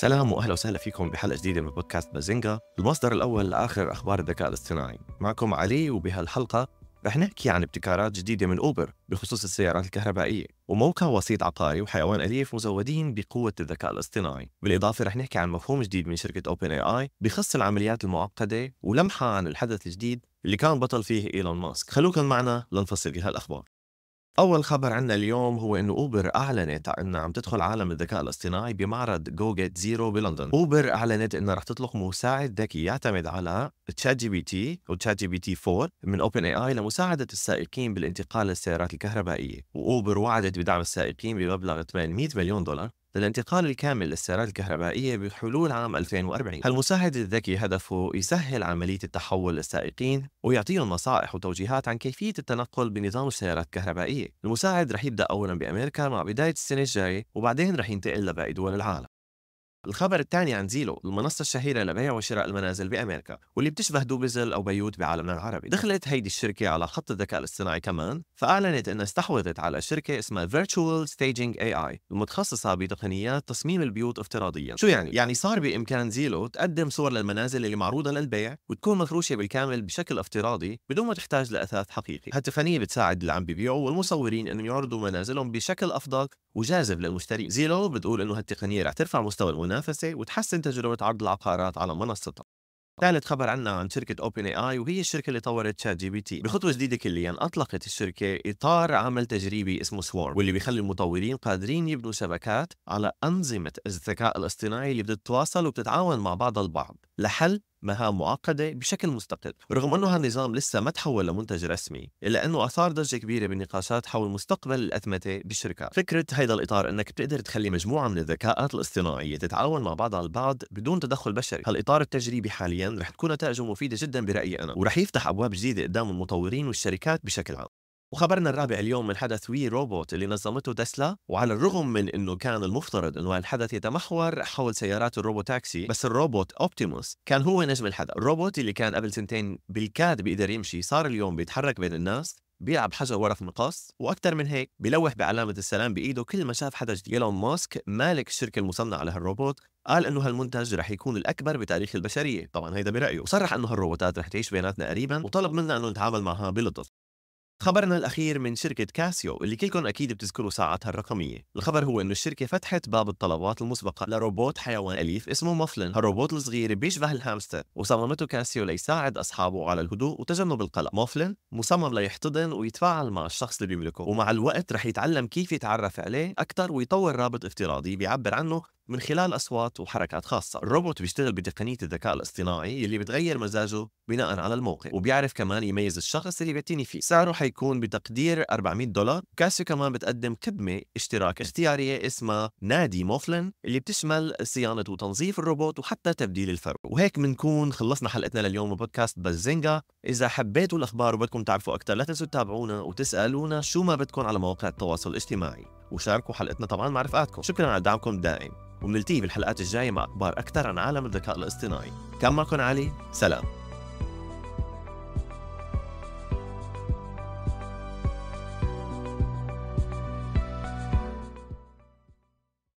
سلام واهلا وسهلا فيكم بحلقه جديده من بودكاست بازينجا، المصدر الاول لاخر اخبار الذكاء الاصطناعي، معكم علي وبهالحلقه رح نحكي عن ابتكارات جديده من اوبر بخصوص السيارات الكهربائيه، وموقع وسيط عقاري وحيوان اليف مزودين بقوه الذكاء الاصطناعي، بالاضافه رح نحكي عن مفهوم جديد من شركه اوبن اي اي بخص العمليات المعقده ولمحه عن الحدث الجديد اللي كان بطل فيه ايلون ماسك، خلوكم معنا لنفصل بهالاخبار. أول خبر عنا اليوم هو إنه أوبر أعلنت إنها عم تدخل عالم الذكاء الاصطناعي بمعرض جو جيت زيرو بلندن، أوبر أعلنت إنها رح تطلق مساعد ذكي يعتمد على تشات جي بي تي أو تشات جي بي تي 4 من أوبن أي آي لمساعدة السائقين بالانتقال للسيارات الكهربائية، وأوبر وعدت بدعم السائقين بمبلغ 800 مليون دولار للانتقال الكامل للسيارات الكهربائية بحلول عام 2040 المساعد الذكي هدفه يسهل عملية التحول للسائقين ويعطيهم نصائح وتوجيهات عن كيفية التنقل بنظام السيارات الكهربائية المساعد رح يبدأ أولا بأمريكا مع بداية السنة الجاية وبعدين رح ينتقل لباقي دول العالم الخبر الثاني عن زيلو المنصة الشهيرة لبيع وشراء المنازل بأمريكا واللي بتشبه دوبيزل أو بيوت بعالمنا العربي دخلت هيدي الشركة على خط الذكاء الاصطناعي كمان فأعلنت أنها استحوذت على شركة اسمها Virtual Staging AI المتخصصة بتقنيات تصميم البيوت افتراضيا شو يعني؟ يعني صار بإمكان زيلو تقدم صور للمنازل اللي معروضة للبيع وتكون مفروشة بالكامل بشكل افتراضي بدون ما تحتاج لأثاث حقيقي هالتقنية بتساعد اللي عم بيبيعوا والمصورين أنهم يعرضوا منازلهم بشكل أفضل وجاذب للمشتري زيلو بتقول أنه هالتقنية رح ترفع مستوى المنافسه وتحسن تجربه عرض العقارات على منصتها. ثالث خبر عنا عن شركة اوبن اي اي وهي الشركة اللي طورت شات جي بي تي، بخطوة جديدة كليا اطلقت الشركة اطار عمل تجريبي اسمه سوار واللي بيخلي المطورين قادرين يبنوا شبكات على انظمة الذكاء الاصطناعي اللي بتتواصل وبتتعاون مع بعضها البعض لحل مهام معقدة بشكل مستقل رغم أنه هالنظام لسه ما تحول لمنتج رسمي إلا أنه أثار ضجة كبيرة بالنقاشات حول مستقبل الأتمتة بالشركة فكرة هيدا الإطار أنك بتقدر تخلي مجموعة من الذكاءات الاصطناعية تتعاون مع بعضها البعض بدون تدخل بشري هالإطار التجريبي حاليا رح تكون نتائجه مفيدة جدا برأيي أنا ورح يفتح أبواب جديدة قدام المطورين والشركات بشكل عام وخبرنا الرابع اليوم من حدث وي روبوت اللي نظمته تسلا وعلى الرغم من انه كان المفترض انه الحدث يتمحور حول سيارات الروبوت تاكسي بس الروبوت اوبتيموس كان هو نجم الحدث الروبوت اللي كان قبل سنتين بالكاد بيقدر يمشي صار اليوم بيتحرك بين الناس بيلعب حجر ورق مقص واكثر من هيك بيلوح بعلامه السلام بايده كل ما شاف حدا جديد ايلون ماسك مالك الشركه المصنعه لهالروبوت قال انه هالمنتج رح يكون الاكبر بتاريخ البشريه طبعا هيدا برايه وصرح انه هالروبوتات رح تعيش بيناتنا قريبا وطلب منا انه نتعامل معها بلطف خبرنا الأخير من شركة كاسيو اللي كلكم أكيد بتذكروا ساعتها الرقمية الخبر هو أنه الشركة فتحت باب الطلبات المسبقة لروبوت حيوان أليف اسمه مفلن هالروبوت الصغير بيشبه الهامستر وصممته كاسيو ليساعد أصحابه على الهدوء وتجنب القلق مفلن مصمم ليحتضن ويتفاعل مع الشخص اللي بيملكه ومع الوقت رح يتعلم كيف يتعرف عليه أكثر ويطور رابط افتراضي بيعبر عنه من خلال أصوات وحركات خاصة الروبوت بيشتغل بتقنية الذكاء الاصطناعي اللي بتغير مزاجه بناء على الموقع وبيعرف كمان يميز الشخص اللي بيعتني فيه سعره حيكون بتقدير 400 دولار كاسيو كمان بتقدم خدمة اشتراك اختيارية اسمها نادي موفلن اللي بتشمل صيانة وتنظيف الروبوت وحتى تبديل الفرو وهيك بنكون خلصنا حلقتنا لليوم بودكاست بزنجا إذا حبيتوا الأخبار وبدكم تعرفوا أكثر لا تنسوا تتابعونا وتسألونا شو ما بدكم على مواقع التواصل الاجتماعي وشاركوا حلقتنا طبعا مع رفقاتكم شكرا على دعمكم الدائم وبنلتقي بالحلقات الجاية مع أخبار أكثر عن عالم الذكاء الاصطناعي كان معكم علي سلام